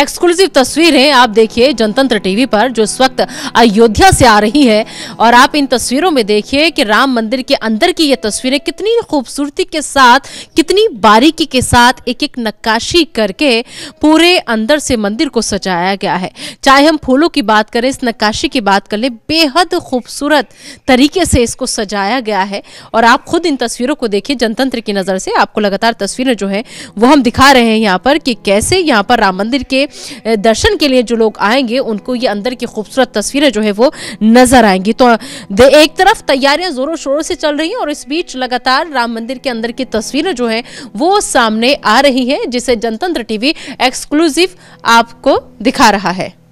exclusive तस्वीरें आप देखिए जनतंत्र टीवी पर जो इस वक्त अयोध्या से आ रही है और आप इन तस्वीरों में देखिए कि राम मंदिर के अंदर की ये तस्वीरें कितनी खूबसूरती के साथ कितनी बारीकी के साथ एक एक नक्काशी करके पूरे अंदर से मंदिर को सजाया गया है चाहे हम फूलों की बात करें इस नक्काशी की बात कर ले बेहद खूबसूरत तरीके से इसको सजाया गया है और आप खुद इन तस्वीरों को देखिए जनतंत्र की नज़र से आपको लगातार तस्वीरें जो है वो हम दिखा रहे हैं यहाँ पर कि कैसे यहाँ पर राम मंदिर के दर्शन के लिए जो लोग आएंगे उनको ये अंदर की खूबसूरत तस्वीरें जो है वो नजर आएंगी तो एक तरफ तैयारियां जोरों शोरों से चल रही हैं और इस बीच लगातार राम मंदिर के अंदर की तस्वीरें जो है वो सामने आ रही है जिसे जनतंत्र टीवी एक्सक्लूसिव आपको दिखा रहा है